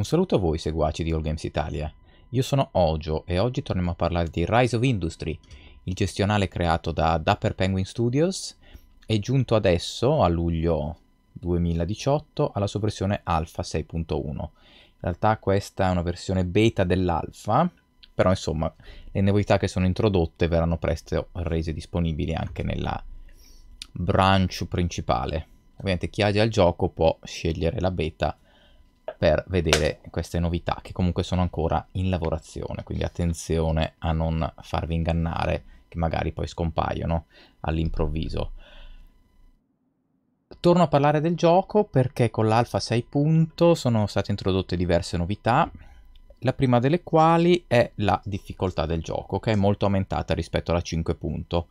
Un saluto a voi seguaci di All Games Italia. Io sono Ojo e oggi torniamo a parlare di Rise of Industry, il gestionale creato da Dapper Penguin Studios e giunto adesso, a luglio 2018, alla sua versione Alpha 6.1. In realtà questa è una versione beta dell'Alpha, però insomma le novità che sono introdotte verranno presto rese disponibili anche nella branch principale. Ovviamente chi ha già il gioco può scegliere la beta per vedere queste novità che comunque sono ancora in lavorazione, quindi attenzione a non farvi ingannare che magari poi scompaiono all'improvviso. Torno a parlare del gioco perché con l'Alfa punto sono state introdotte diverse novità, la prima delle quali è la difficoltà del gioco, che è molto aumentata rispetto alla 5.0.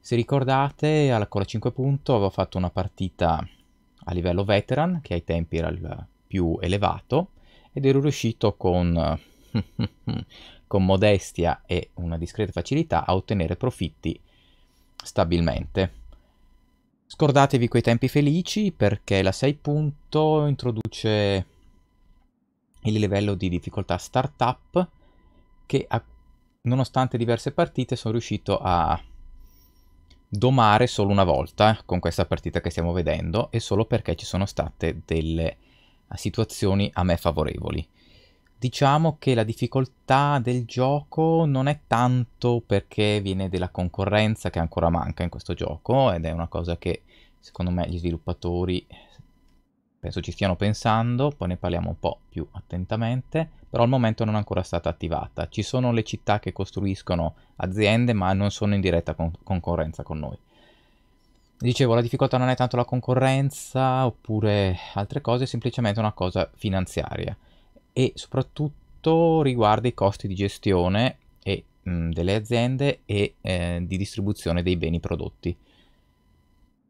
Se ricordate, con la 5 punto avevo fatto una partita a livello veteran, che ai tempi era il più elevato ed ero riuscito con, con modestia e una discreta facilità a ottenere profitti stabilmente. Scordatevi quei tempi felici perché la 6 punto introduce il livello di difficoltà startup che a, nonostante diverse partite sono riuscito a domare solo una volta eh, con questa partita che stiamo vedendo e solo perché ci sono state delle a situazioni a me favorevoli. Diciamo che la difficoltà del gioco non è tanto perché viene della concorrenza che ancora manca in questo gioco ed è una cosa che secondo me gli sviluppatori penso ci stiano pensando, poi ne parliamo un po' più attentamente, però al momento non è ancora stata attivata. Ci sono le città che costruiscono aziende ma non sono in diretta con- concorrenza con noi. Dicevo, la difficoltà non è tanto la concorrenza oppure altre cose, è semplicemente una cosa finanziaria e soprattutto riguarda i costi di gestione e, mh, delle aziende e eh, di distribuzione dei beni prodotti.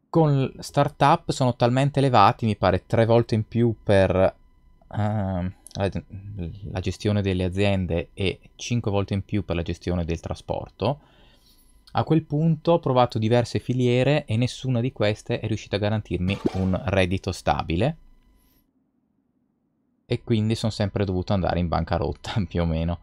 Con startup sono talmente elevati, mi pare tre volte in più per Uh, la, la gestione delle aziende e 5 volte in più per la gestione del trasporto a quel punto ho provato diverse filiere e nessuna di queste è riuscita a garantirmi un reddito stabile. E quindi sono sempre dovuto andare in bancarotta, più o meno.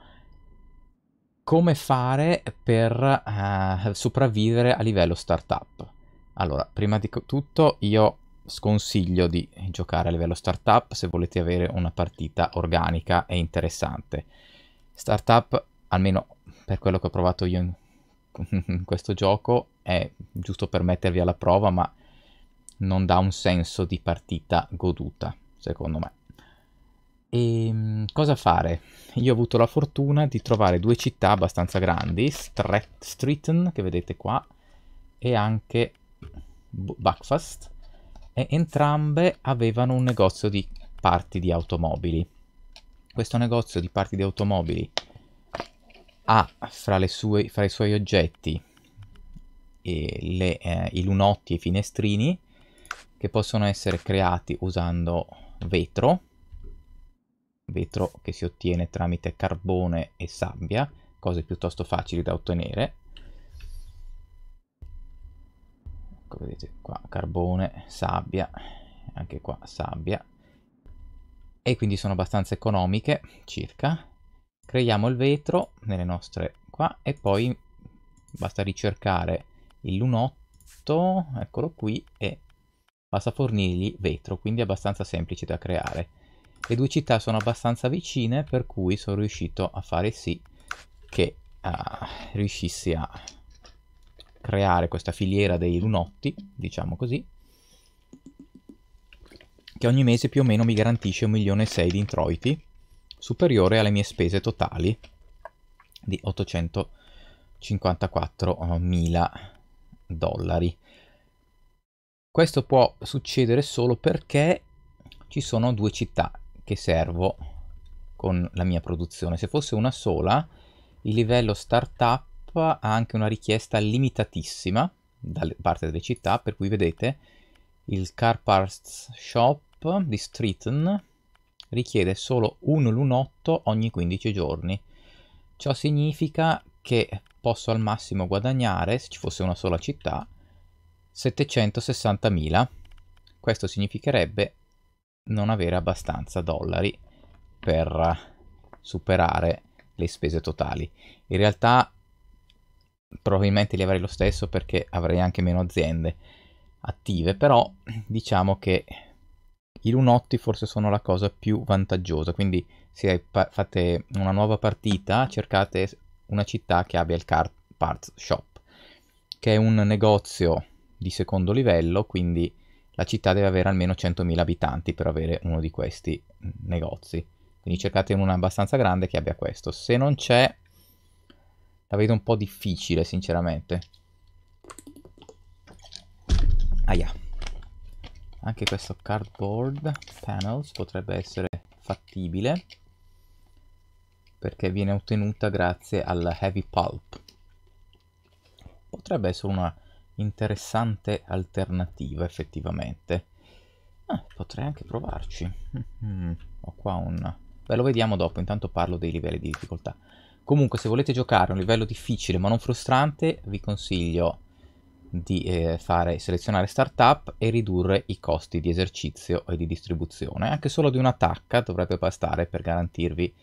Come fare per uh, sopravvivere a livello startup? Allora, prima di tutto io sconsiglio di giocare a livello startup se volete avere una partita organica e interessante. Startup, almeno per quello che ho provato io in questo gioco è giusto per mettervi alla prova, ma non dà un senso di partita goduta, secondo me. E ehm, cosa fare? Io ho avuto la fortuna di trovare due città abbastanza grandi, Stret- Streaton, che vedete qua, e anche Buckfast, e entrambe avevano un negozio di parti di automobili. Questo negozio di parti di automobili ha fra, sue, fra i suoi oggetti le, eh, i lunotti e i finestrini che possono essere creati usando vetro, vetro che si ottiene tramite carbone e sabbia, cose piuttosto facili da ottenere. Ecco, vedete qua carbone, sabbia, anche qua sabbia. E quindi sono abbastanza economiche, circa, creiamo il vetro nelle nostre qua e poi basta ricercare il lunotto, eccolo qui, e basta fornirgli vetro, quindi è abbastanza semplice da creare. Le due città sono abbastanza vicine, per cui sono riuscito a fare sì che uh, riuscissi a creare questa filiera dei lunotti, diciamo così, che ogni mese più o meno mi garantisce 1.600.000 di introiti, superiore alle mie spese totali di 854.000 dollari. Questo può succedere solo perché ci sono due città che servo con la mia produzione. Se fosse una sola, il livello startup ha anche una richiesta limitatissima da parte delle città, per cui vedete il Car Parts Shop di Streeton richiede solo un lunotto ogni 15 giorni. Ciò significa che posso al massimo guadagnare, se ci fosse una sola città, 760.000. Questo significherebbe non avere abbastanza dollari per superare le spese totali. In realtà probabilmente li avrei lo stesso perché avrei anche meno aziende attive, però diciamo che i lunotti forse sono la cosa più vantaggiosa, quindi se fate una nuova partita cercate una città che abbia il Card Parts Shop, che è un negozio di secondo livello, quindi la città deve avere almeno 100.000 abitanti per avere uno di questi negozi. Quindi cercate una abbastanza grande che abbia questo. Se non c'è, la vedo un po' difficile, sinceramente. Aia anche questo cardboard panels potrebbe essere fattibile perché viene ottenuta grazie al heavy pulp potrebbe essere una interessante alternativa effettivamente ah, potrei anche provarci mm-hmm. ho qua un Beh, lo vediamo dopo intanto parlo dei livelli di difficoltà comunque se volete giocare a un livello difficile ma non frustrante vi consiglio di eh, fare, selezionare startup e ridurre i costi di esercizio e di distribuzione. Anche solo di una tacca dovrebbe bastare per garantirvi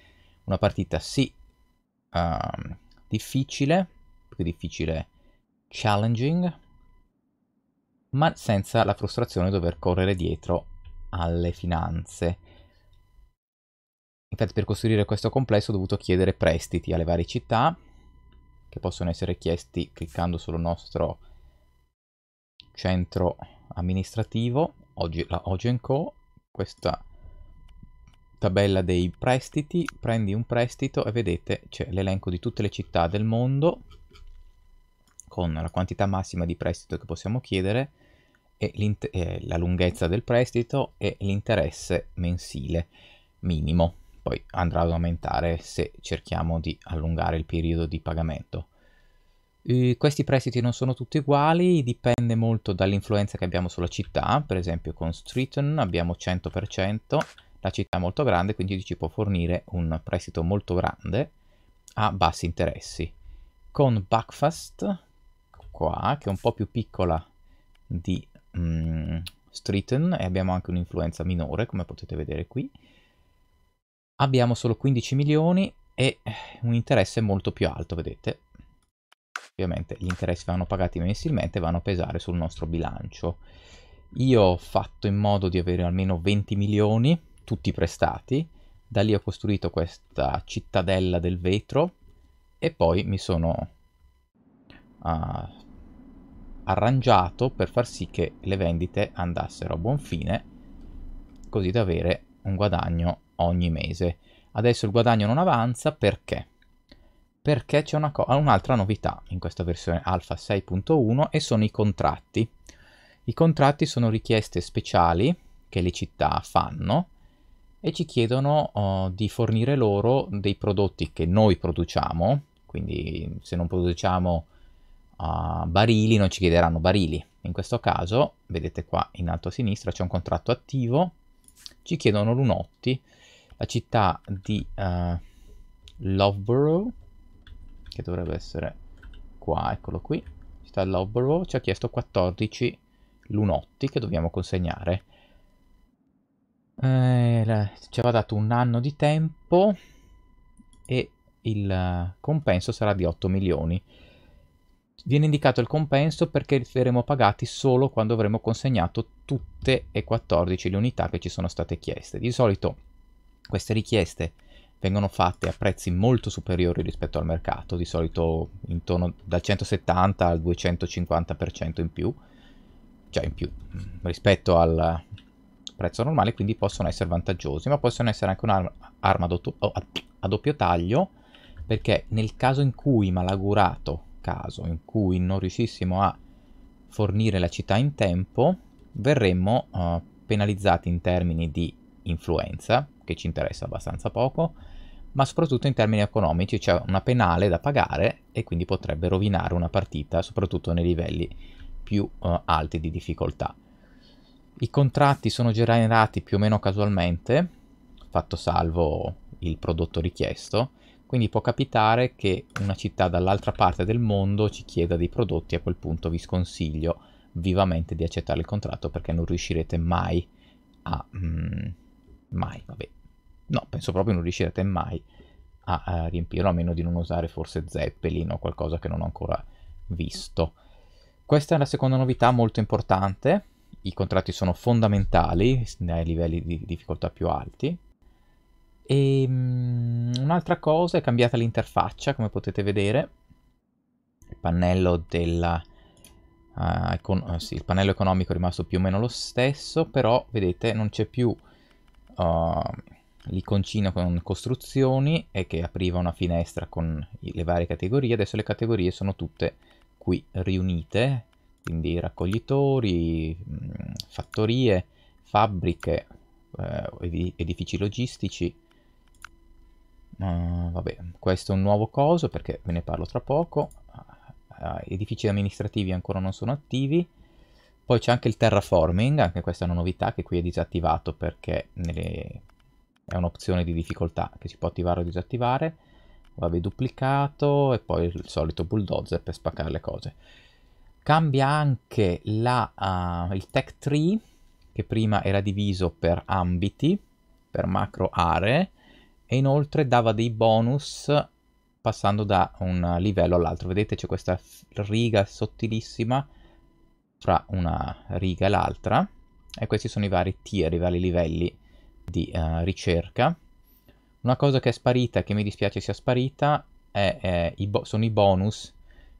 una partita sì uh, difficile, più difficile challenging, ma senza la frustrazione di dover correre dietro alle finanze. Infatti per costruire questo complesso ho dovuto chiedere prestiti alle varie città, che possono essere chiesti cliccando sul nostro centro amministrativo, oggi la Ogenco, questa tabella dei prestiti, prendi un prestito e vedete c'è l'elenco di tutte le città del mondo con la quantità massima di prestito che possiamo chiedere e eh, la lunghezza del prestito e l'interesse mensile minimo. Poi andrà ad aumentare se cerchiamo di allungare il periodo di pagamento. Ehm, questi prestiti non sono tutti uguali, dipende molto dall'influenza che abbiamo sulla città, per esempio con Streeton abbiamo 100%, la città è molto grande quindi ci può fornire un prestito molto grande a bassi interessi. Con Backfast, qua, che è un po' più piccola di um, mm, Streeton e abbiamo anche un'influenza minore come potete vedere qui, abbiamo solo 15 milioni e un interesse molto più alto, vedete, ovviamente gli interessi vanno pagati mensilmente e vanno a pesare sul nostro bilancio. Io ho fatto in modo di avere almeno 20 milioni, tutti prestati, da lì ho costruito questa cittadella del vetro e poi mi sono uh, arrangiato per far sì che le vendite andassero a buon fine, così da avere un guadagno ogni mese. Adesso il guadagno non avanza perché? perché c'è una co- un'altra novità in questa versione alfa 6.1 e sono i contratti. I contratti sono richieste speciali che le città fanno e ci chiedono oh, di fornire loro dei prodotti che noi produciamo, quindi se non produciamo uh, barili non ci chiederanno barili. In questo caso, vedete qua in alto a sinistra c'è un contratto attivo, ci chiedono Lunotti, la città di uh, eh, Loveborough, che dovrebbe essere qua, eccolo qui, sta l'Overwatch, ci ha chiesto 14 lunotti che dobbiamo consegnare. Eh, ci aveva dato un anno di tempo e il compenso sarà di 8 milioni. Viene indicato il compenso perché verremo pagati solo quando avremo consegnato tutte e 14 le unità che ci sono state chieste. Di solito queste richieste vengono fatte a prezzi molto superiori rispetto al mercato, di solito intorno dal 170 al 250% in più, cioè in più mm, rispetto al prezzo normale, quindi possono essere vantaggiosi, ma possono essere anche un'arma oh, a, a doppio taglio, perché nel caso in cui, malagurato caso, in cui non riuscissimo a fornire la città in tempo, verremmo uh, penalizzati in termini di influenza, che ci interessa abbastanza poco, ma soprattutto in termini economici c'è una penale da pagare e quindi potrebbe rovinare una partita, soprattutto nei livelli più uh, alti di difficoltà. I contratti sono generati più o meno casualmente, fatto salvo il prodotto richiesto, quindi può capitare che una città dall'altra parte del mondo ci chieda dei prodotti, a quel punto vi sconsiglio vivamente di accettare il contratto perché non riuscirete mai a... Mm, mai, vabbè, No, penso proprio non riuscirete mai a, a riempirlo, a meno di non usare forse Zeppelin o qualcosa che non ho ancora visto. Questa è la seconda novità molto importante. I contratti sono fondamentali nei livelli di difficoltà più alti. E um, un'altra cosa è cambiata l'interfaccia, come potete vedere. Il pannello, della, uh, econ- eh, sì, il pannello economico è rimasto più o meno lo stesso, però vedete non c'è più Uh, l'iconcina con costruzioni e che apriva una finestra con le varie categorie. Adesso le categorie sono tutte qui riunite, quindi raccoglitori, mm, fattorie, fabbriche, eh, edifici logistici. Uh, vabbè, questo è un nuovo coso perché ve ne parlo tra poco. Uh, edifici amministrativi ancora non sono attivi. Poi c'è anche il terraforming, anche questa è una novità che qui è disattivato perché nelle è un'opzione di difficoltà che si può attivare o disattivare. Vabbè, duplicato e poi il solito bulldozer per spaccare le cose. Cambia anche la, uh, il tech tree, che prima era diviso per ambiti, per macro aree, e inoltre dava dei bonus passando da un livello all'altro. Vedete c'è questa riga sottilissima fra una riga e l'altra, e questi sono i vari tier, i vari livelli di uh, ricerca. Una cosa che è sparita, che mi dispiace sia sparita, è, è, i sono i bonus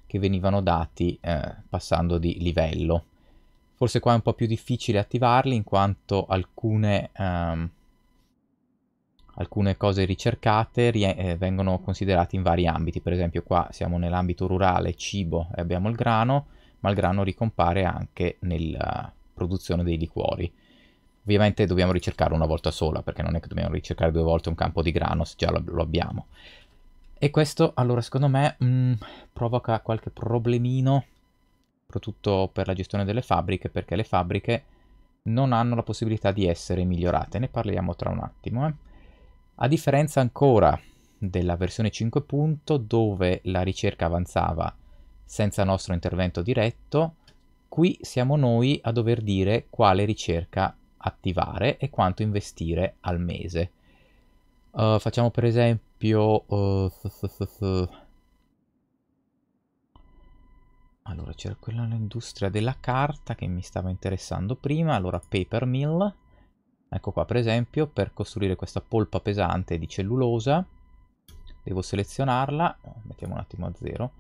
che venivano dati eh, passando di livello. Forse qua è un po' più difficile attivarli in quanto alcune, um, alcune cose ricercate eh, vengono considerate in vari ambiti. Per esempio qua siamo nell'ambito rurale, cibo e abbiamo il grano, ma il grano ricompare anche nella produzione dei liquori. Ovviamente dobbiamo ricercare una volta sola, perché non è che dobbiamo ricercare due volte un campo di grano se già lo, lo abbiamo. E questo, allora, secondo me mh, mm, provoca qualche problemino, soprattutto per la gestione delle fabbriche, perché le fabbriche non hanno la possibilità di essere migliorate. Ne parliamo tra un attimo. Eh. A differenza ancora della versione 5.0, dove la ricerca avanzava senza nostro intervento diretto, qui siamo noi a dover dire quale ricerca attivare e quanto investire al mese. Uh, facciamo per esempio... Uh, allora, c'era quella nell'industria della carta che mi stava interessando prima, allora paper mill. Ecco qua, per esempio, per costruire questa polpa pesante di cellulosa, devo selezionarla, mettiamo un attimo a zero,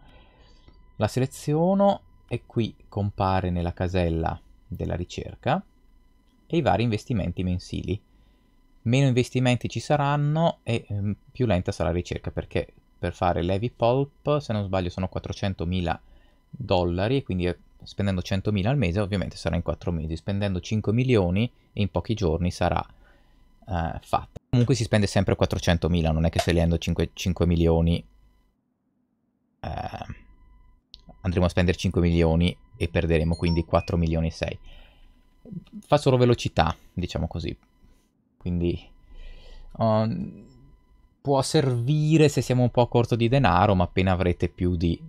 la seleziono e qui compare nella casella della ricerca e i vari investimenti mensili. Meno investimenti ci saranno e ehm, più lenta sarà la ricerca perché per fare Levi Pulp, se non sbaglio, sono 400.000 dollari e quindi eh, spendendo 100.000 al mese ovviamente sarà in 4 mesi, spendendo 5 milioni in pochi giorni sarà eh, fatta. Comunque si spende sempre 400.000, non è che se leendo 5, 5 milioni eh, andremo a spendere 5 milioni e perderemo quindi 4 milioni e 6 fa solo velocità, diciamo così. Quindi um, può servire se siamo un po' a corto di denaro, ma appena avrete più di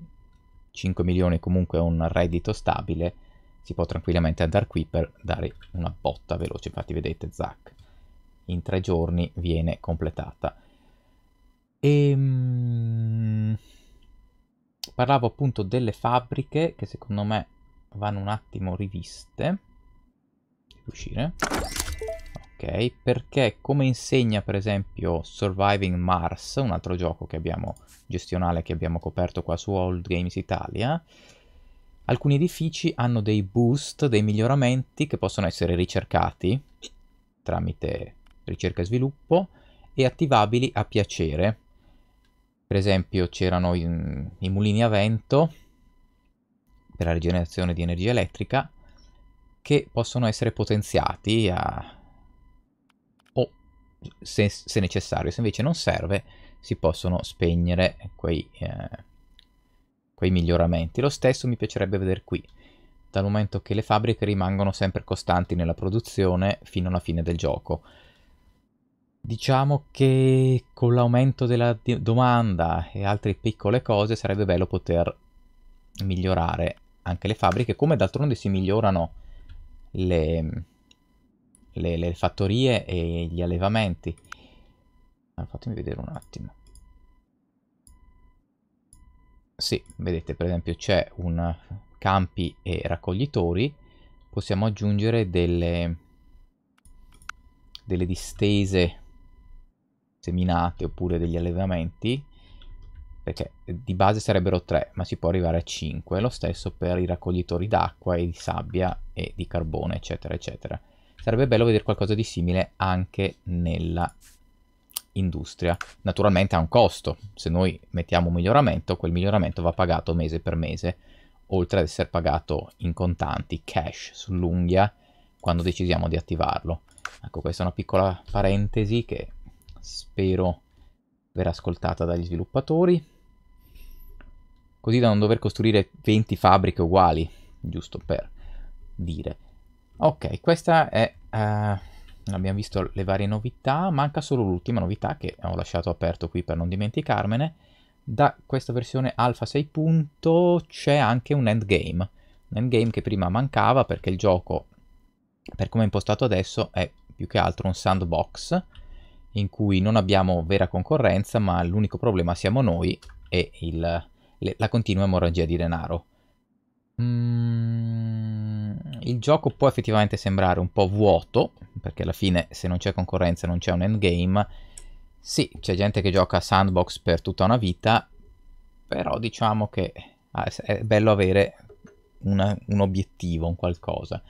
5 milioni comunque un reddito stabile, si può tranquillamente andare qui per dare una botta veloce. Infatti vedete Zac, in tre giorni viene completata. E, mm, parlavo appunto delle fabbriche che secondo me vanno un attimo riviste uscire. Ok, perché come insegna per esempio Surviving Mars, un altro gioco che abbiamo, gestionale che abbiamo coperto qua su Old Games Italia, alcuni edifici hanno dei boost, dei miglioramenti che possono essere ricercati tramite ricerca e sviluppo e attivabili a piacere. Per esempio c'erano i mulini a vento per la rigenerazione di energia elettrica che possono essere potenziati a... o se, se, necessario, se invece non serve si possono spegnere quei, eh, quei miglioramenti. Lo stesso mi piacerebbe vedere qui, dal momento che le fabbriche rimangono sempre costanti nella produzione fino alla fine del gioco. Diciamo che con l'aumento della domanda e altre piccole cose sarebbe bello poter migliorare anche le fabbriche, come d'altronde si migliorano le, le, le fattorie e gli allevamenti. Ah, fatemi vedere un attimo. Sì, vedete per esempio c'è un campi e raccoglitori. Possiamo aggiungere delle, delle distese seminate oppure degli allevamenti perché di base sarebbero 3 ma si può arrivare a 5 lo stesso per i raccoglitori d'acqua e di sabbia e di carbone, eccetera, eccetera. Sarebbe bello vedere qualcosa di simile anche nella industria. Naturalmente ha un costo, se noi mettiamo un miglioramento, quel miglioramento va pagato mese per mese, oltre ad essere pagato in contanti, cash, sull'unghia, quando decidiamo di attivarlo. Ecco, questa è una piccola parentesi che spero verrà ascoltata dagli sviluppatori, così da non dover costruire 20 fabbriche uguali, giusto per dire. Ok, questa è... Uh, abbiamo visto le varie novità, manca solo l'ultima novità che ho lasciato aperto qui per non dimenticarmene. Da questa versione alfa 6.0 c'è anche un endgame. Un endgame che prima mancava perché il gioco, per come è impostato adesso, è più che altro un sandbox in cui non abbiamo vera concorrenza, ma l'unico problema siamo noi e il, le, la continua emorragia di denaro. Mm, il gioco può effettivamente sembrare un po' vuoto, perché alla fine se non c'è concorrenza non c'è un endgame. Sì, c'è gente che gioca a sandbox per tutta una vita, però diciamo che ah, è bello avere una, un obiettivo, un qualcosa.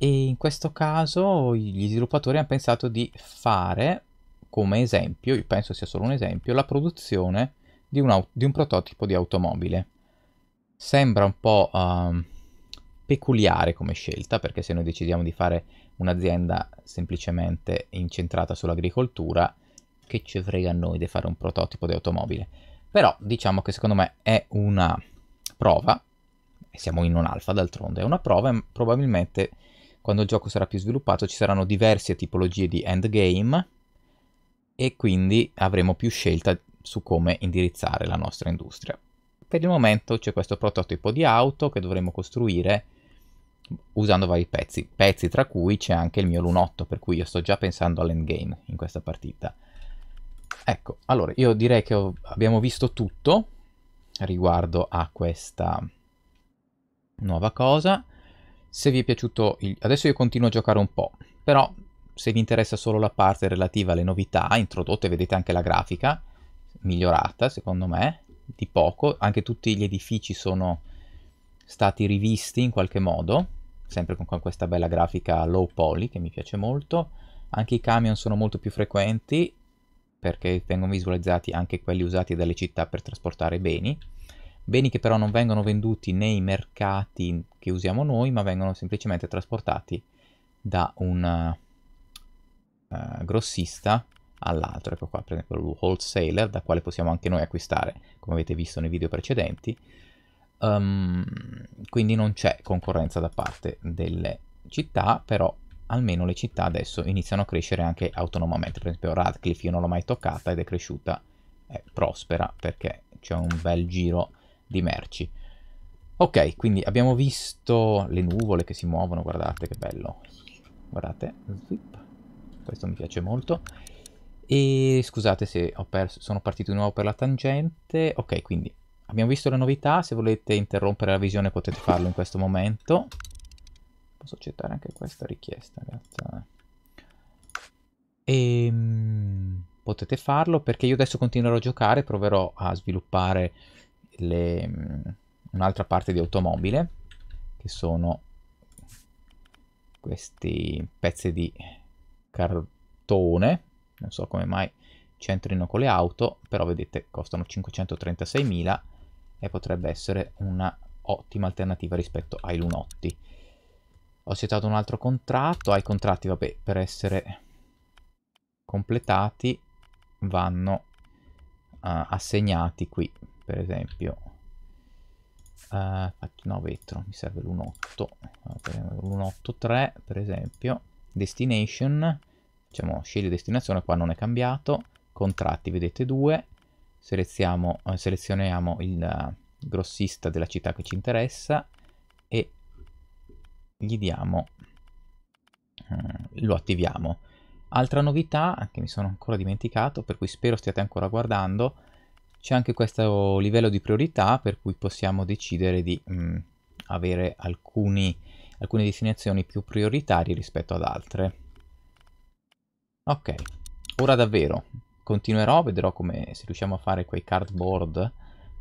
E in questo caso gli sviluppatori hanno pensato di fare come esempio, io penso sia solo un esempio, la produzione di un, di un prototipo di automobile. Sembra un po' uh, peculiare come scelta, perché se noi decidiamo di fare un'azienda semplicemente incentrata sull'agricoltura, che ci frega a noi di fare un prototipo di automobile? Però diciamo che secondo me è una prova, siamo in un alfa d'altronde, è una prova e probabilmente quando il gioco sarà più sviluppato ci saranno diverse tipologie di endgame e quindi avremo più scelta su come indirizzare la nostra industria. Per il momento c'è questo prototipo di auto che dovremo costruire usando vari pezzi, pezzi tra cui c'è anche il mio lunotto, per cui io sto già pensando all'endgame in questa partita. Ecco, allora io direi che ho, abbiamo visto tutto riguardo a questa nuova cosa. Se vi è piaciuto, il... adesso io continuo a giocare un po', però se vi interessa solo la parte relativa alle novità introdotte, vedete anche la grafica, migliorata secondo me, di poco, anche tutti gli edifici sono stati rivisti in qualche modo sempre con questa bella grafica low poly che mi piace molto. Anche i camion sono molto più frequenti perché vengono visualizzati anche quelli usati dalle città per trasportare beni. Beni che però non vengono venduti nei mercati che usiamo noi, ma vengono semplicemente trasportati da un uh, grossista all'altro. Ecco qua, per esempio, il wholesaler, da quale possiamo anche noi acquistare, come avete visto nei video precedenti um, quindi non c'è concorrenza da parte delle città, però almeno le città adesso iniziano a crescere anche autonomamente, per esempio Radcliffe io non l'ho mai toccata ed è cresciuta, è prospera perché c'è un bel giro di merci. Ok, quindi abbiamo visto le nuvole che si muovono, guardate che bello. Guardate, zip. Questo mi piace molto. E scusate se perso, sono partito di nuovo per la tangente. Ok, quindi Abbiamo visto le novità, se volete interrompere la visione potete farlo in questo momento. Posso accettare anche questa richiesta in E, ehm, potete farlo perché io adesso continuerò a giocare, proverò a sviluppare mm, un'altra parte di automobile, che sono questi pezzi di cartone, non so come mai c'entrino con le auto, però vedete costano 536.000 e potrebbe essere un'ottima alternativa rispetto ai Lunotti. Ho accettato un altro contratto, ai contratti, vabbè, per essere completati vanno uh, assegnati qui, per esempio. Uh, no, vetro, mi serve l'unotto. L'unotto per esempio. Destination, diciamo, scegli destinazione, qua non è cambiato. Contratti, vedete, 2 selezioniamo, eh, selezioniamo il eh, grossista della città che ci interessa e gli diamo eh, lo attiviamo altra novità che mi sono ancora dimenticato per cui spero stiate ancora guardando c'è anche questo livello di priorità per cui possiamo decidere di mh, mm, avere alcuni, alcune destinazioni più prioritarie rispetto ad altre ok ora davvero continuerò, vedrò come se riusciamo a fare quei cardboard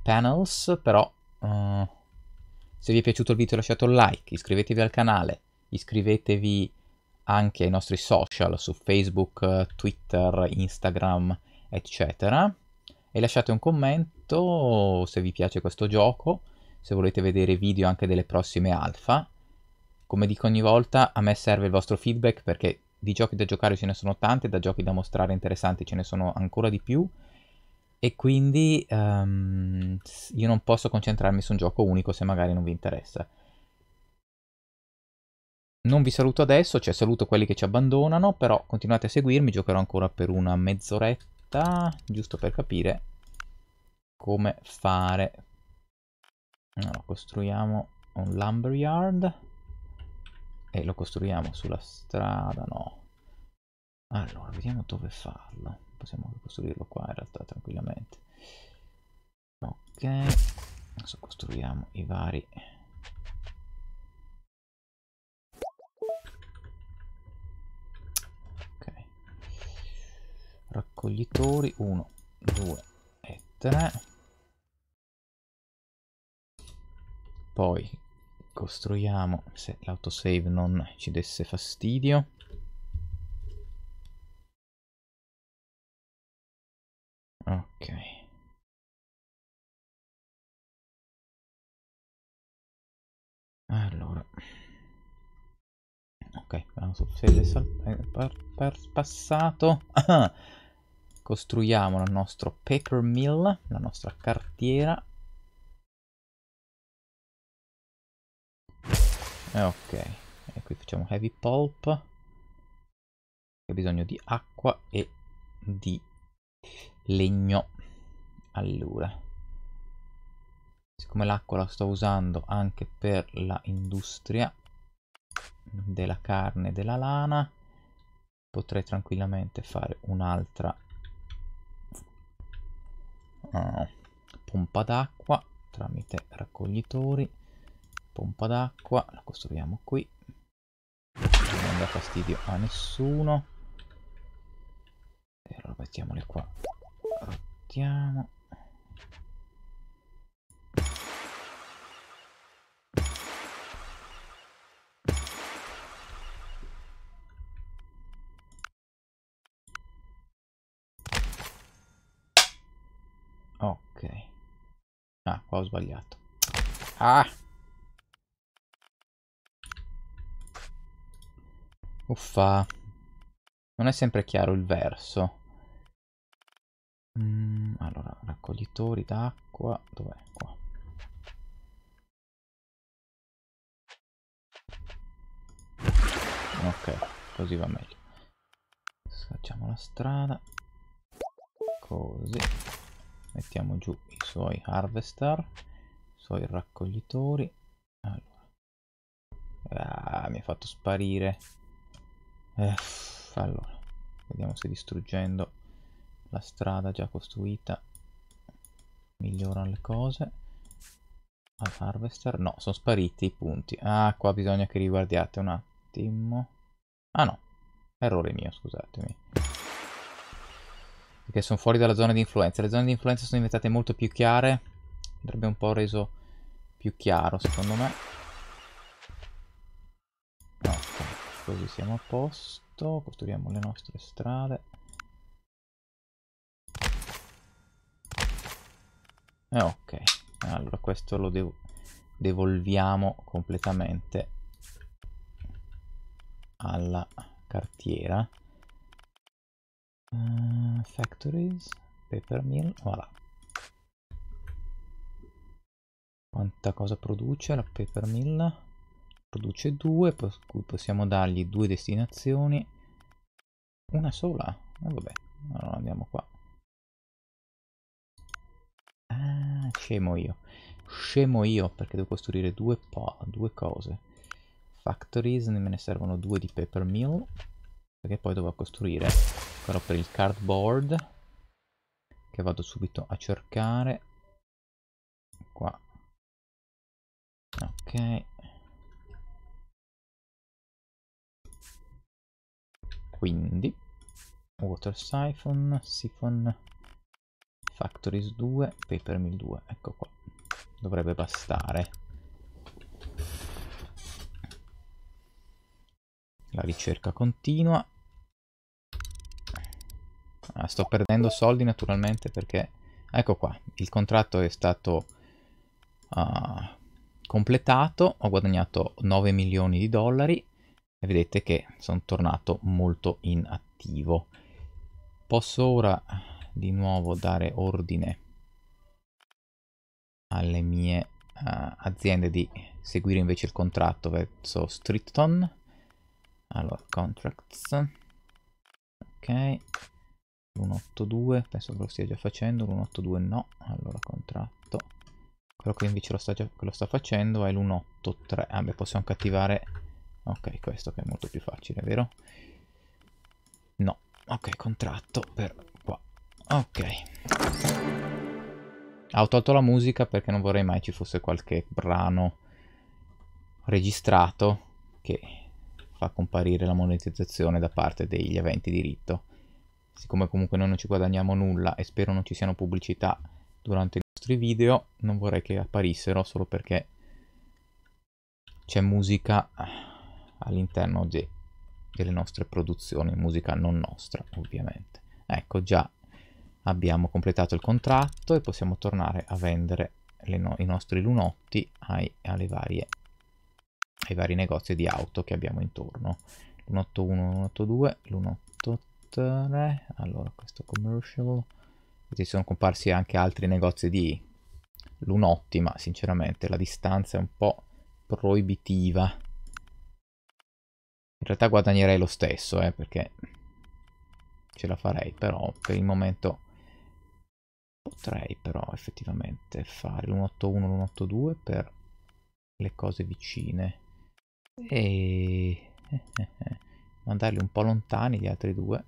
panels, però uh, se vi è piaciuto il video lasciate un like, iscrivetevi al canale, iscrivetevi anche ai nostri social su Facebook, Twitter, Instagram, eccetera. E lasciate un commento se vi piace questo gioco, se volete vedere video anche delle prossime alfa. Come dico ogni volta, a me serve il vostro feedback perché di giochi da giocare ce ne sono tante, da giochi da mostrare interessanti ce ne sono ancora di più e quindi um, io non posso concentrarmi su un gioco unico se magari non vi interessa. Non vi saluto adesso, cioè saluto quelli che ci abbandonano, però continuate a seguirmi, giocherò ancora per una mezz'oretta, giusto per capire come fare. Allora, costruiamo un lumberyard. E lo costruiamo sulla strada? No. Allora, vediamo dove farlo. Possiamo costruirlo qua in realtà tranquillamente. Ok. Adesso costruiamo i vari... Ok. Raccoglitori 1, 2 e 3. Poi ricostruiamo se l'autosave non ci desse fastidio. Ok. Allora. Ok, l'autosave è, sal- è eh, per, per passato. Ah, costruiamo il nostro paper mill, la nostra cartiera. Eh, ok e qui facciamo heavy pulp che bisogno di acqua e di legno allora siccome l'acqua la sto usando anche per la industria della carne e della lana potrei tranquillamente fare un'altra uh, pompa d'acqua tramite raccoglitori pompa d'acqua, la costruiamo qui. Non dà fastidio a nessuno. E allora mettiamole qua. Rottiamo. Ok. Ah, qua ho sbagliato. Ah! Uffa. Non è sempre chiaro il verso. Mm, allora, raccoglitori d'acqua. Dov'è? Qua. Ok, così va meglio. Facciamo la strada. Così. Mettiamo giù i suoi harvester, i suoi raccoglitori. Allora. Ah, mi ha fatto sparire. Eh, allora, vediamo se distruggendo la strada già costruita migliorano le cose. Al harvester? No, sono spariti i punti. Ah, qua bisogna che riguardiate un attimo. Ah no, errore mio, scusatemi. Perché sono fuori dalla zona di influenza. Le zone di influenza sono diventate molto più chiare. Andrebbe un po' reso più chiaro, secondo me. così siamo a posto, costruiamo le nostre strade. E eh, ok, allora questo lo devo devolviamo completamente alla cartiera uh, factories paper mill voilà quanta cosa produce la paper mill produce 2 per cui possiamo dargli due destinazioni una sola eh, vabbè allora andiamo qua ah scemo io scemo io perché devo costruire due, due cose factories ne me ne servono due di paper mill perché poi dovrò costruire però per il cardboard che vado subito a cercare qua ok quindi water siphon siphon factories 2 paper mill 2 ecco qua dovrebbe bastare la ricerca continua ah, sto perdendo soldi naturalmente perché ecco qua il contratto è stato uh, completato ho guadagnato 9 milioni di dollari e vedete che sono tornato molto in attivo. Posso ora di nuovo dare ordine alle mie uh, aziende di seguire invece il contratto verso Streeton. Allora, contracts. Ok. 182, penso che lo stia già facendo, 182 no, allora contratto. Quello che invece lo sta, già, lo sta facendo è l'183. Ah beh, possiamo anche attivare Ok, questo che è molto più facile, vero? No. Ok, contratto per qua. Ok. ho tolto la musica perché non vorrei mai ci fosse qualche brano registrato che fa comparire la monetizzazione da parte degli eventi diritto. Siccome comunque noi non ci guadagniamo nulla e spero non ci siano pubblicità durante i nostri video, non vorrei che apparissero solo perché c'è musica all'interno de, delle nostre produzioni, musica non nostra ovviamente. Ecco, già abbiamo completato il contratto e possiamo tornare a vendere no i nostri lunotti ai, varie, ai vari negozi di auto che abbiamo intorno. Lunotto 1, lunotto 2, lunotto 3, allora questo commercial, ci sono comparsi anche altri negozi di lunotti, ma sinceramente la distanza è un po' proibitiva in realtà guadagnerei lo stesso, eh, perché ce la farei, però per il momento potrei però effettivamente fare l'181 l'182 per le cose vicine e mandarli un po' lontani gli altri due.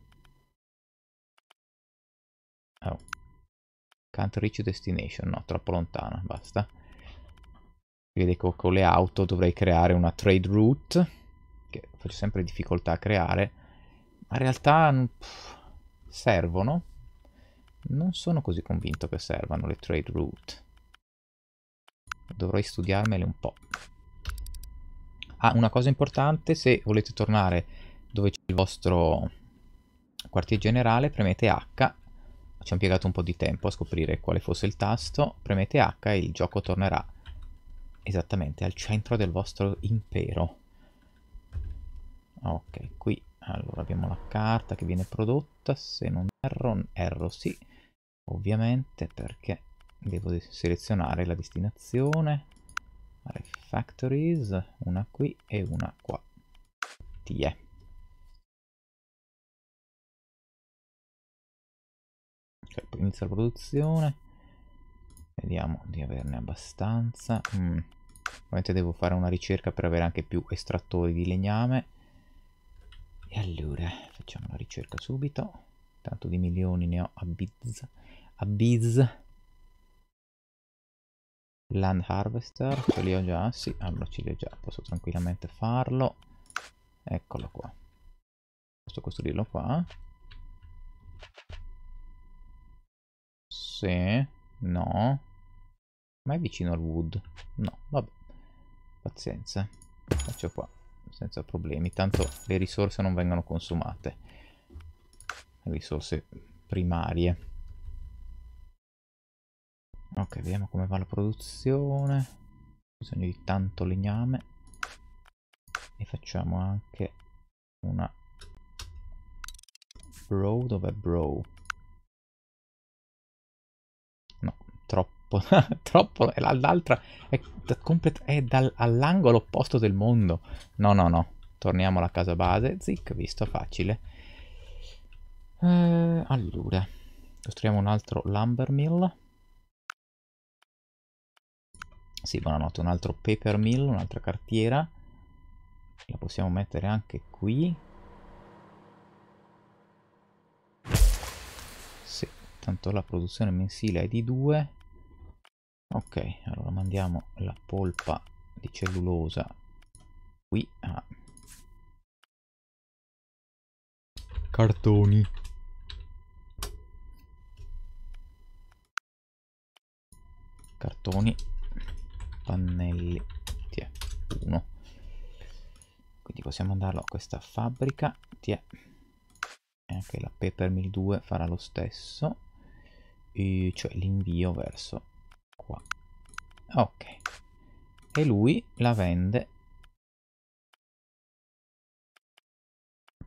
Oh. Can't reach destination, no, troppo lontana, basta. Vedete che con le auto dovrei creare una trade route che faccio sempre difficoltà a creare, ma in realtà mm, pff, servono. Non sono così convinto che servano le trade route. Dovrei studiarmele un po'. Ah, una cosa importante, se volete tornare dove c'è il vostro quartier generale, premete H. Ci hanno piegato un po' di tempo a scoprire quale fosse il tasto. Premete H e il gioco tornerà esattamente al centro del vostro impero ok qui allora abbiamo la carta che viene prodotta se non erro erro sì ovviamente perché devo selezionare la destinazione fare factories una qui e una qua tie cioè, inizia la produzione vediamo di averne abbastanza mm. ovviamente devo fare una ricerca per avere anche più estrattori di legname e allora facciamo la ricerca subito. Tanto di milioni ne ho a biz. A biz. Land Harvester, ce li ho già, sì, allora ce li ho già, posso tranquillamente farlo. Eccolo qua. Posso costruirlo qua. Sì, no. Ma è vicino al wood. No, vabbè. Pazienza. Faccio qua senza problemi, tanto le risorse non vengono consumate, le risorse primarie. Ok, vediamo come va la produzione, ho bisogno di tanto legname e facciamo anche una bro, dov'è bro? troppo, troppo, l'altra è, è dal, all'angolo opposto del mondo. No, no, no, torniamo alla casa base, zic, visto, facile. Eh, allora, costruiamo un altro lumber mill. Sì, buonanotte, un altro paper mill, un'altra cartiera. La possiamo mettere anche qui. Sì, tanto la produzione mensile è di 2 ok allora mandiamo la polpa di cellulosa qui a cartoni cartoni pannelli T1 quindi possiamo mandarlo a questa fabbrica T e anche la Peppermill 2 farà lo stesso cioè l'invio verso qua ok e lui la vende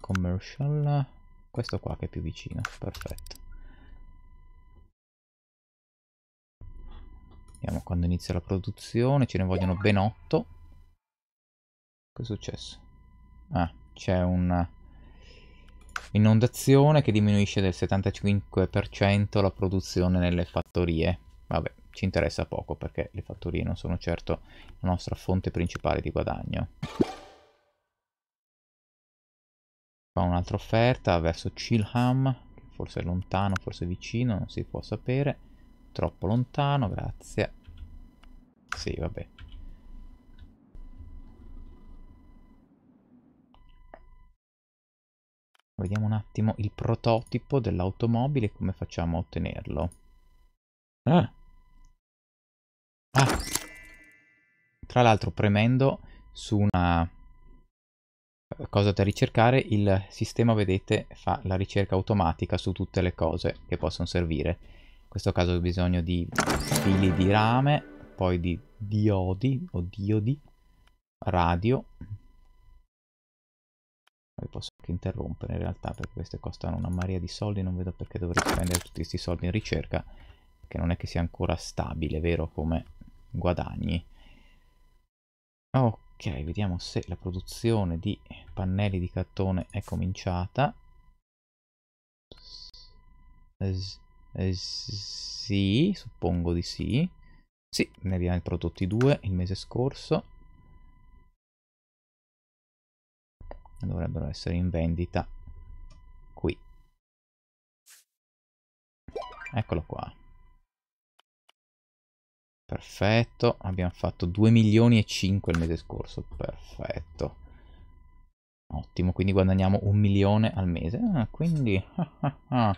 commercial questo qua che è più vicino perfetto vediamo quando inizia la produzione ce ne vogliono ben 8 che è successo? ah c'è un'inondazione che diminuisce del 75% la produzione nelle fattorie vabbè ci interessa poco perché le fattorie non sono certo la nostra fonte principale di guadagno. Fa un'altra offerta verso Chilham, che forse è lontano, forse è vicino, non si può sapere. Troppo lontano, grazie. Sì, vabbè. Vediamo un attimo il prototipo dell'automobile e come facciamo a ottenerlo. Ah! Ah! Tra l'altro premendo su una eh, cosa da ricercare, il sistema, vedete, fa la ricerca automatica su tutte le cose che possono servire. In questo caso ho bisogno di fili di rame, poi di diodi o diodi, radio. Poi posso anche interrompere in realtà perché queste costano una marea di soldi, non vedo perché dovrei spendere tutti questi soldi in ricerca, che non è che sia ancora stabile, vero, come guadagni. Ok, vediamo se la produzione di pannelli di cartone è cominciata. sì, suppongo di sì. Sì, ne abbiamo prodotti due il mese scorso. Dovrebbero essere in vendita qui. Eccolo qua. Perfetto, abbiamo fatto 2 milioni e 5 il mese scorso, perfetto. Ottimo, quindi guadagniamo un milione al mese. Ah, quindi ah,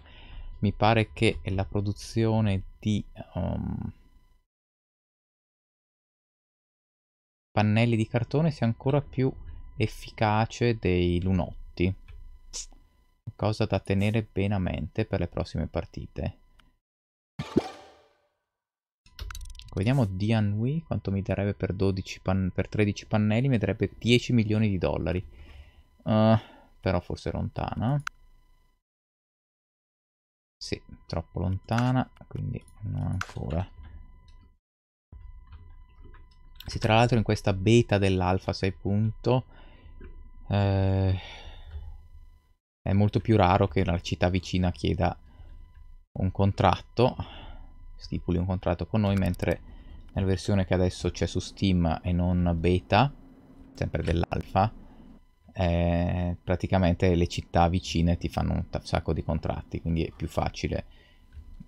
mi pare che la produzione di um, pannelli di cartone sia ancora più efficace dei lunotti. Cosa da tenere bene a mente per le prossime partite. Vediamo Dianhui quanto mi darebbe per, 12 pan per 13 pannelli, mi darebbe 10 milioni di dollari. Uh, però forse è lontana. Sì, troppo lontana, quindi non ancora. Sì, tra l'altro in questa beta dell'alfa 6. Eh, è molto più raro che la città vicina chieda un contratto stipuli un contratto con noi, mentre nella versione che adesso c'è su Steam e non beta, sempre dell'alfa, eh, praticamente le città vicine ti fanno un sacco di contratti, quindi è più facile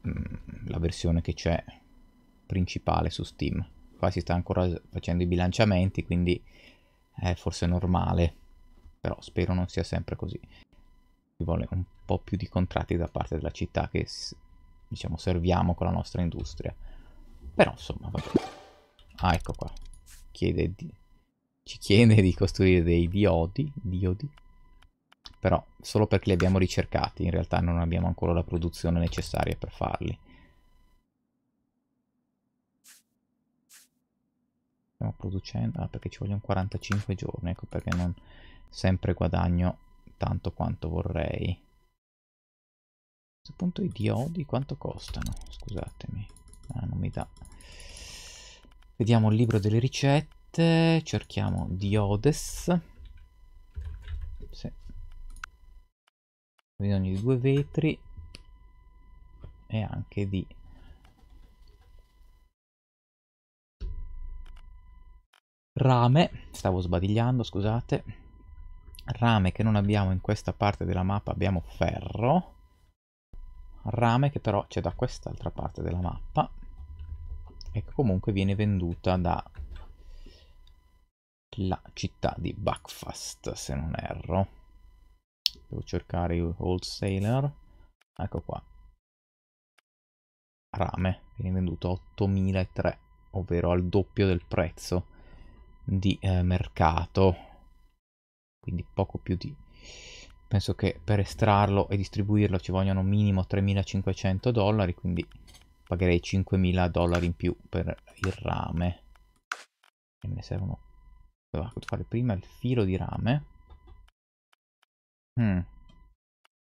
mh, mm, la versione che c'è principale su Steam. Qua si sta ancora facendo i bilanciamenti, quindi è forse normale, però spero non sia sempre così. Ci vuole un po' più di contratti da parte della città che diciamo, serviamo con la nostra industria. Però, insomma, vabbè. Ah, ecco qua. Chiede di... Ci chiede di costruire dei diodi, diodi. Però, solo perché li abbiamo ricercati, in realtà non abbiamo ancora la produzione necessaria per farli. Stiamo producendo... Ah, perché ci vogliono 45 giorni, ecco perché non sempre guadagno tanto quanto vorrei questo punto i diodi quanto costano? Scusatemi. Ah, non mi dà. Vediamo il libro delle ricette. Cerchiamo diodes. Sì. Bisogno di due vetri. E anche di... Rame. Stavo sbadigliando, scusate. Rame che non abbiamo in questa parte della mappa, abbiamo ferro rame che però c'è da quest'altra parte della mappa e che comunque viene venduta dalla città di Buckfast, se non erro. Devo cercare il wholesaler. Ecco qua. Rame, viene venduto a 8.003, ovvero al doppio del prezzo di eh, mercato. Quindi poco più di penso che per estrarlo e distribuirlo ci vogliono minimo 3500 dollari, quindi pagherei 5000 dollari in più per il rame. E ne servono... Devo fare prima il filo di rame. Mm. Un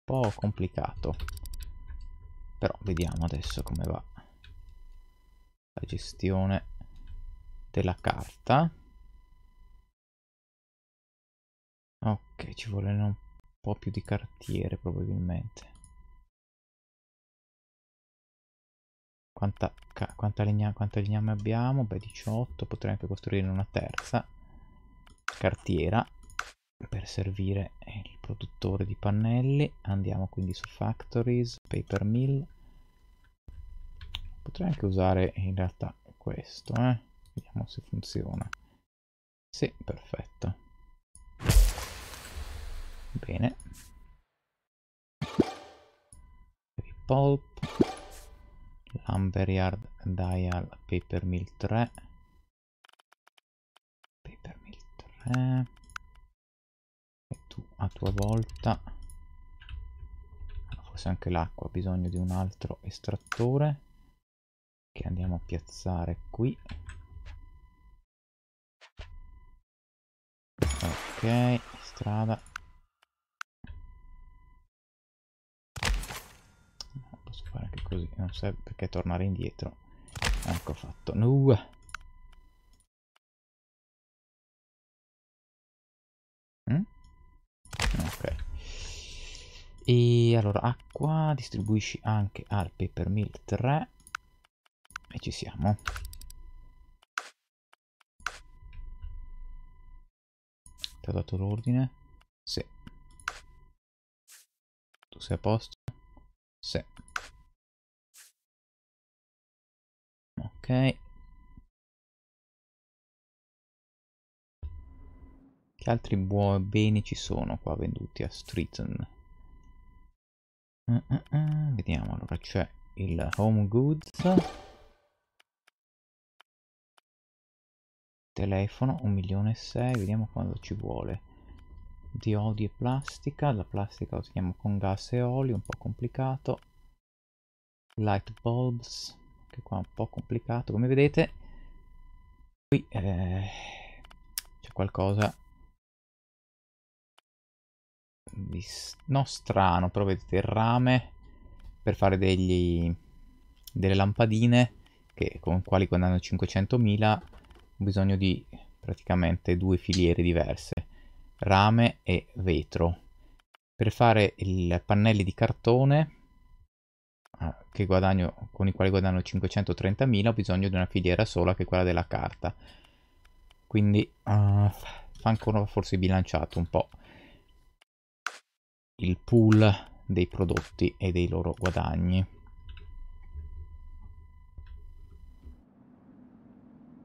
po' complicato. Però vediamo adesso come va la gestione della carta. Ok, ci vuole un po' po' più di cartiere probabilmente. Quanta, quanta, legna, quanta legname abbiamo? Beh, 18. Potrei anche costruire una terza cartiera per servire eh, il produttore di pannelli. Andiamo quindi su Factories, Paper Mill. Potrei anche usare in realtà questo, eh? Vediamo se funziona. Sì, perfetto. Bene. Pulp. Lumberyard Dial Paper Mill 3. Paper Mill 3. E tu a tua volta. Forse anche l'acqua ha bisogno di un altro estrattore. Che andiamo a piazzare qui. Ok, strada fare anche così, non serve perché tornare indietro. Ecco fatto. No. Mm? Ok. E allora acqua distribuisci anche al peppermill 3 e ci siamo. Ti ho dato l'ordine? Sì. Tu sei a posto? Sì. Che altri buoni beni ci sono qua venduti a Streeton? Uh, eh, uh, eh, uh. Eh, vediamo, allora c'è il Home Goods. Telefono, 1 milione e 6, vediamo quando ci vuole. Diodi e plastica, la plastica la usiamo con gas e olio, un po' complicato. Light bulbs, anche qua un po' complicato come vedete qui eh, c'è qualcosa di no strano però vedete il rame per fare degli, delle lampadine che, con quali quando hanno 500.000 ho bisogno di praticamente due filiere diverse rame e vetro per fare i pannelli di cartone guadagno, con i quali guadagno 530.000 ho bisogno di una filiera sola che è quella della carta. Quindi uh, ancora forse bilanciato un po' il pool dei prodotti e dei loro guadagni.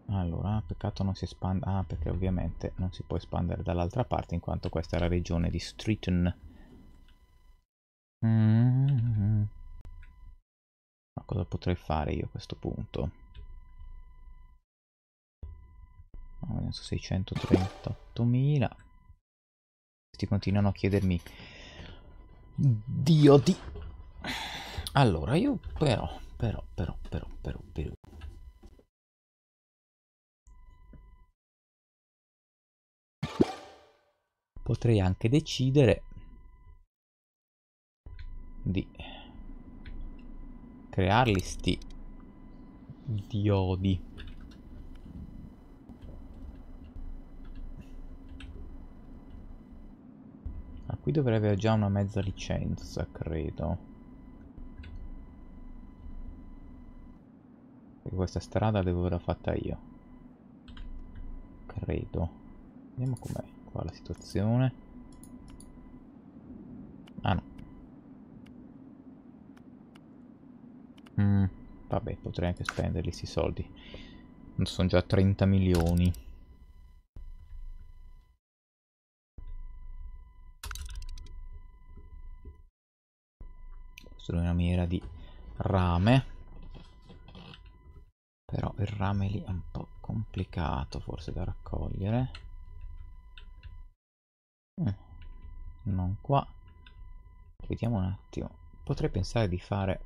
Allora, ah, peccato non si espanda, ah perché ovviamente non si può espandere dall'altra parte in quanto questa è la regione di Streeton. Mm -hmm. Ma cosa potrei fare io a questo punto? Adesso 638.000. Questi continuano a chiedermi... Dio di... Allora, io però, però, però, però, però, però... Potrei anche decidere di crearli sti diodi ah, qui dovrei avere già una mezza licenza credo perché questa strada devo averla fatta io credo vediamo com'è qua la situazione ah no Mm, vabbè, potrei anche spenderli questi soldi. Sono già 30 milioni. Costruire una miniera di rame. Però il rame lì è un po' complicato forse da raccogliere. Eh, non qua. Vediamo un attimo. Potrei pensare di fare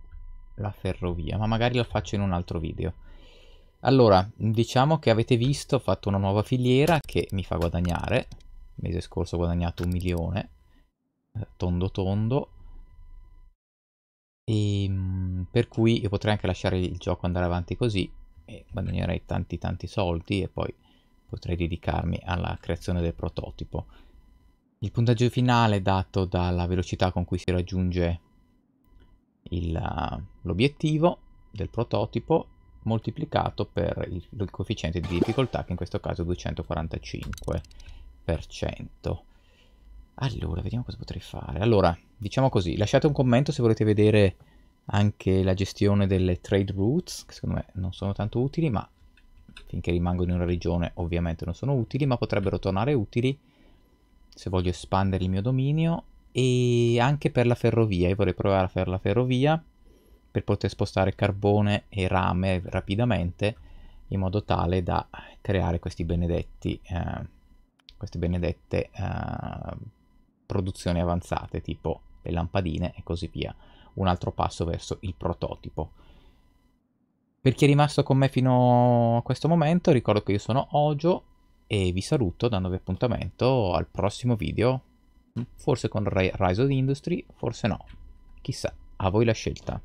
la ferrovia, ma magari lo faccio in un altro video. Allora, diciamo che avete visto, ho fatto una nuova filiera che mi fa guadagnare. Il mese scorso ho guadagnato un milione, eh, tondo tondo. E, ehm, per cui io potrei anche lasciare il gioco andare avanti così e guadagnerei tanti tanti soldi e poi potrei dedicarmi alla creazione del prototipo. Il puntaggio finale dato dalla velocità con cui si raggiunge eh, l'obiettivo del prototipo moltiplicato per il, il, coefficiente di difficoltà che in questo caso è 245%. Allora, vediamo cosa potrei fare. Allora, diciamo così, lasciate un commento se volete vedere anche la gestione delle trade routes, che secondo me non sono tanto utili, ma finché rimangono in una regione ovviamente non sono utili, ma potrebbero tornare utili se voglio espandere il mio dominio e anche per la ferrovia, io vorrei provare a fare la ferrovia per poter spostare carbone e rame rapidamente in modo tale da creare questi benedetti eh, queste benedette eh, produzioni avanzate tipo le lampadine e così via un altro passo verso il prototipo per chi è rimasto con me fino a questo momento ricordo che io sono Ojo e vi saluto dandovi appuntamento al prossimo video Forse con Rise of Industry, forse no. Chissà, a voi la scelta.